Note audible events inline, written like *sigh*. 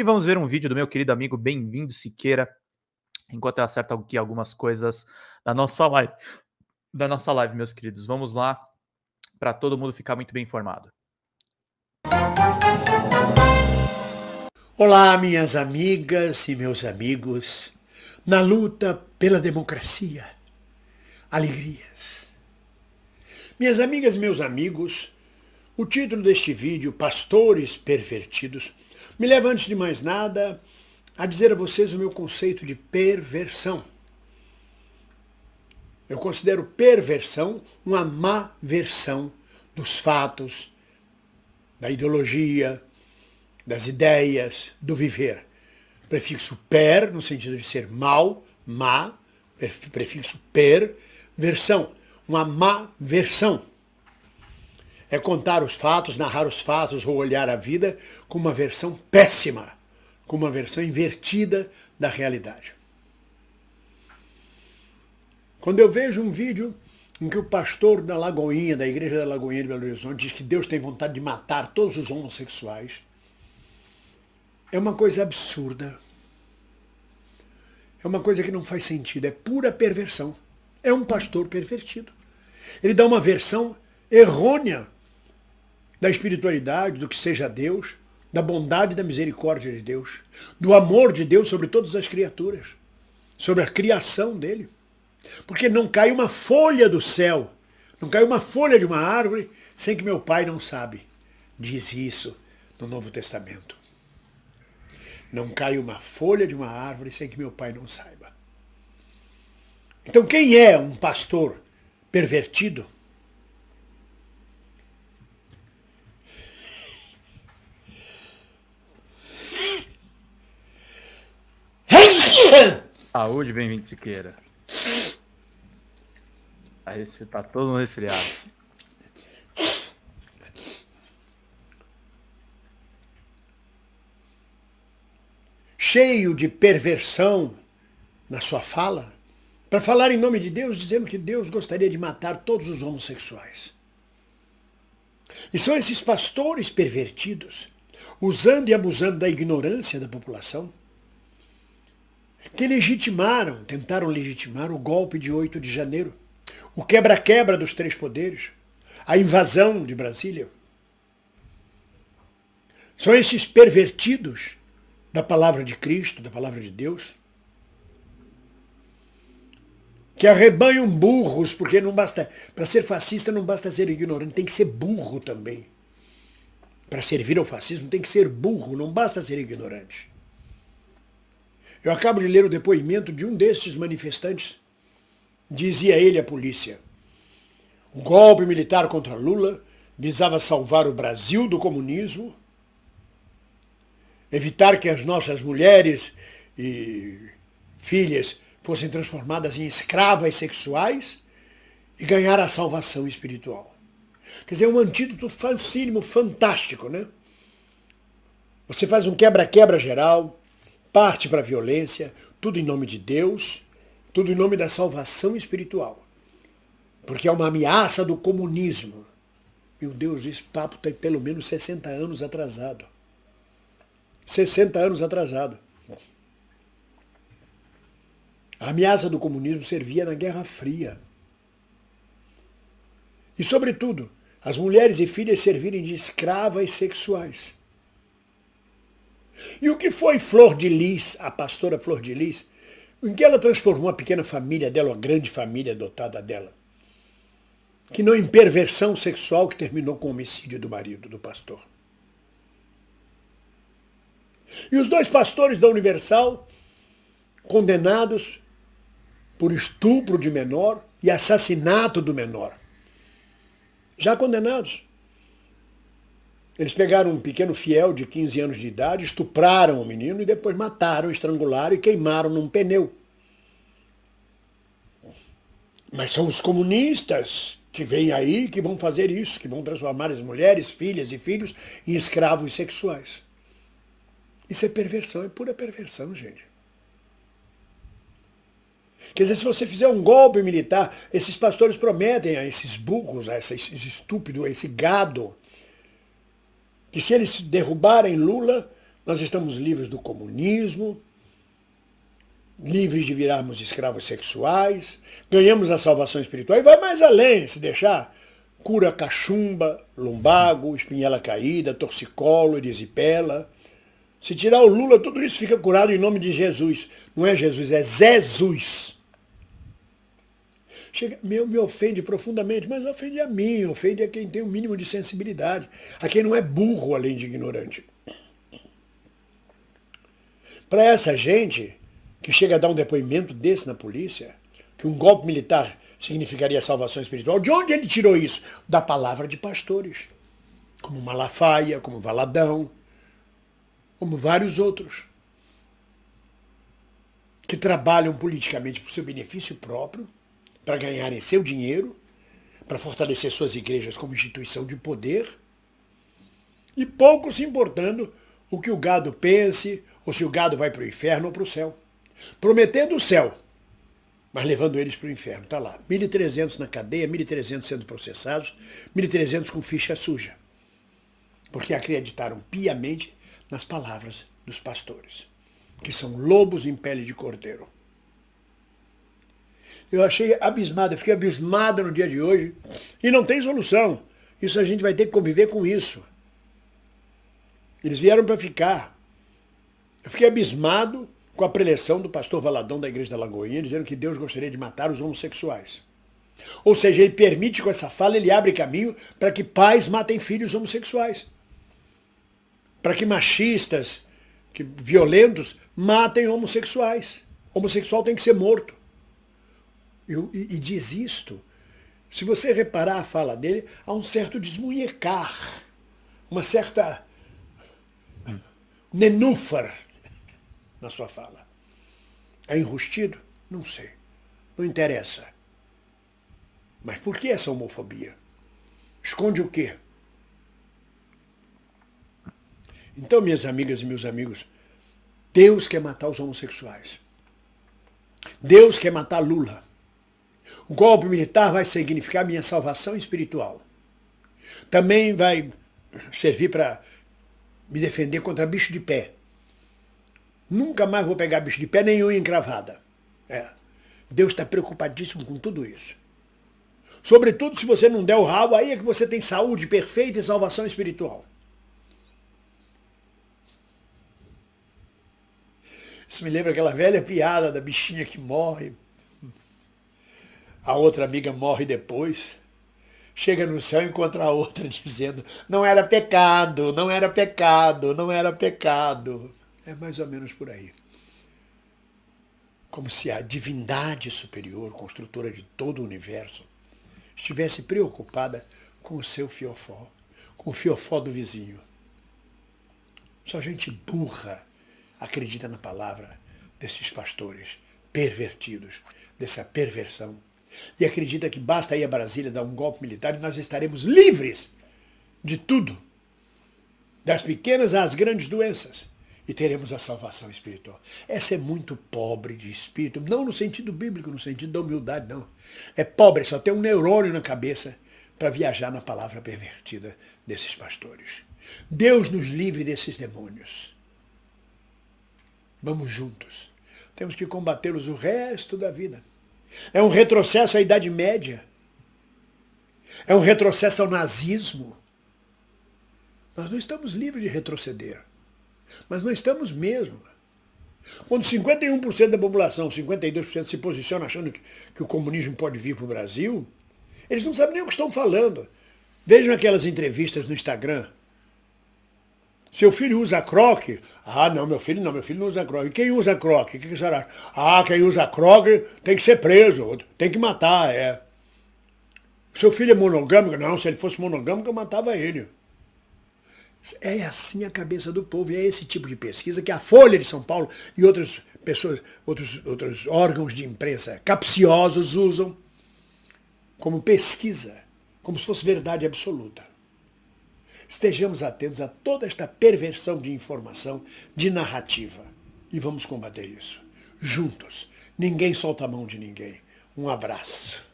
E vamos ver um vídeo do meu querido amigo Bem-vindo Siqueira, enquanto eu acerto aqui algumas coisas da nossa live. Da nossa live, meus queridos. Vamos lá para todo mundo ficar muito bem informado. Olá, minhas amigas e meus amigos, na luta pela democracia. Alegrias. Minhas amigas, meus amigos, o título deste vídeo, Pastores Pervertidos, me leva, antes de mais nada, a dizer a vocês o meu conceito de perversão. Eu considero perversão uma má versão dos fatos, da ideologia, das ideias, do viver. Prefixo per, no sentido de ser mal, má, prefixo per, versão, uma má versão é contar os fatos, narrar os fatos ou olhar a vida com uma versão péssima, com uma versão invertida da realidade. Quando eu vejo um vídeo em que o pastor da Lagoinha, da igreja da Lagoinha de Belo Horizonte, diz que Deus tem vontade de matar todos os homossexuais, é uma coisa absurda. É uma coisa que não faz sentido, é pura perversão. É um pastor pervertido. Ele dá uma versão errônea da espiritualidade, do que seja Deus, da bondade e da misericórdia de Deus, do amor de Deus sobre todas as criaturas, sobre a criação dele. Porque não cai uma folha do céu, não cai uma folha de uma árvore sem que meu pai não sabe. Diz isso no Novo Testamento. Não cai uma folha de uma árvore sem que meu pai não saiba. Então quem é um pastor pervertido? Saúde, bem-vindo, Siqueira. Aí tá todo mundo resfriado. Cheio de perversão na sua fala, para falar em nome de Deus, dizendo que Deus gostaria de matar todos os homossexuais. E são esses pastores pervertidos, usando e abusando da ignorância da população, que legitimaram, tentaram legitimar o golpe de 8 de janeiro, o quebra-quebra dos três poderes, a invasão de Brasília. São esses pervertidos da palavra de Cristo, da palavra de Deus, que arrebanham burros, porque não basta, para ser fascista não basta ser ignorante, tem que ser burro também. Para servir ao fascismo tem que ser burro, não basta ser ignorante. Eu acabo de ler o depoimento de um desses manifestantes. Dizia ele à polícia: o golpe militar contra Lula visava salvar o Brasil do comunismo, evitar que as nossas mulheres e filhas fossem transformadas em escravas sexuais e ganhar a salvação espiritual. Quer dizer, é um antídoto facílimo, fantástico, né? Você faz um quebra-quebra geral, parte para a violência, tudo em nome de Deus, tudo em nome da salvação espiritual. Porque é uma ameaça do comunismo. Meu Deus, esse papo tem pelo menos 60 anos atrasado. 60 anos atrasado. A ameaça do comunismo servia na Guerra Fria. E, sobretudo, as mulheres e filhas servirem de escravas sexuais. E o que foi Flor de Lis, a pastora Flor de Lis, em que ela transformou a pequena família dela, uma grande família dotada dela? Que não em perversão sexual que terminou com o homicídio do marido, do pastor. E os dois pastores da Universal, condenados por estupro de menor e assassinato do menor. Já condenados. Eles pegaram um pequeno fiel de 15 anos de idade, estupraram o menino e depois mataram, estrangularam e queimaram num pneu. Mas são os comunistas que vêm aí que vão fazer isso, que vão transformar as mulheres, filhas e filhos em escravos sexuais. Isso é perversão, é pura perversão, gente. Quer dizer, se você fizer um golpe militar, esses pastores prometem a esses burros, a esses estúpidos, a esse gado, que se eles derrubarem Lula, nós estamos livres do comunismo, livres de virarmos escravos sexuais, ganhamos a salvação espiritual e vai mais além, se deixar, cura cachumba, lumbago, espinhela caída, torcicolo, erisipela. Se tirar o Lula, tudo isso fica curado em nome de Jesus. Não é Jesus, é Jesus chega, me, me ofende profundamente, mas ofende a mim, ofende a quem tem o mínimo de sensibilidade, a quem não é burro além de ignorante. Para essa gente que chega a dar um depoimento desse na polícia, que um golpe militar significaria salvação espiritual, de onde ele tirou isso? Da palavra de pastores, como Malafaia, como Valadão, como vários outros que trabalham politicamente para o seu benefício próprio para ganharem seu dinheiro, para fortalecer suas igrejas como instituição de poder, e pouco se importando o que o gado pense, ou se o gado vai para o inferno ou para o céu. Prometendo o céu, mas levando eles para o inferno. Está lá, 1.300 na cadeia, 1.300 sendo processados, 1.300 com ficha suja, porque acreditaram piamente nas palavras dos pastores, que são lobos em pele de cordeiro. Eu achei abismado, eu fiquei abismado no dia de hoje. E não tem solução. Isso a gente vai ter que conviver com isso. Eles vieram para ficar. Eu fiquei abismado com a preleção do pastor Valadão da Igreja da Lagoinha, dizendo que Deus gostaria de matar os homossexuais. Ou seja, ele permite com essa fala, ele abre caminho para que pais matem filhos homossexuais. Para que machistas, que violentos, matem homossexuais. Homossexual tem que ser morto. Eu, e, e diz isto. Se você reparar a fala dele, há um certo desmunhecar, uma certa nenúfar na sua fala. É enrustido? Não sei. Não interessa. Mas por que essa homofobia? Esconde o quê? Então, minhas amigas e meus amigos, Deus quer matar os homossexuais. Deus quer matar Lula. O golpe militar vai significar minha salvação espiritual. Também vai servir para me defender contra bicho de pé. Nunca mais vou pegar bicho de pé nenhum encravada. É. Deus está preocupadíssimo com tudo isso. Sobretudo se você não der o rabo, aí é que você tem saúde perfeita e salvação espiritual. Isso me lembra aquela velha piada da bichinha que morre a outra amiga morre depois. Chega no céu e encontra a outra *laughs* dizendo: não era pecado, não era pecado, não era pecado. É mais ou menos por aí. Como se a divindade superior, construtora de todo o universo, estivesse preocupada com o seu fiofó, com o fiofó do vizinho. Só gente burra acredita na palavra desses pastores pervertidos, dessa perversão e acredita que basta ir a Brasília dar um golpe militar e nós estaremos livres de tudo, das pequenas às grandes doenças, e teremos a salvação espiritual. Essa é muito pobre de espírito, não no sentido bíblico, no sentido da humildade, não. É pobre, só tem um neurônio na cabeça para viajar na palavra pervertida desses pastores. Deus nos livre desses demônios. Vamos juntos. Temos que combatê-los o resto da vida. É um retrocesso à Idade Média. É um retrocesso ao nazismo. Nós não estamos livres de retroceder. Mas não estamos mesmo. Quando 51% da população, 52% se posiciona achando que, que o comunismo pode vir para o Brasil, eles não sabem nem o que estão falando. Vejam aquelas entrevistas no Instagram seu filho usa croque? Ah, não, meu filho não, meu filho não usa croque. Quem usa croque? O que, que será? Acha? Ah, quem usa croque tem que ser preso, tem que matar, é. Seu filho é monogâmico? Não, se ele fosse monogâmico, eu matava ele. É assim a cabeça do povo, e é esse tipo de pesquisa que a Folha de São Paulo e outras pessoas, outros, outros órgãos de imprensa capciosos usam como pesquisa, como se fosse verdade absoluta. Estejamos atentos a toda esta perversão de informação, de narrativa. E vamos combater isso. Juntos. Ninguém solta a mão de ninguém. Um abraço.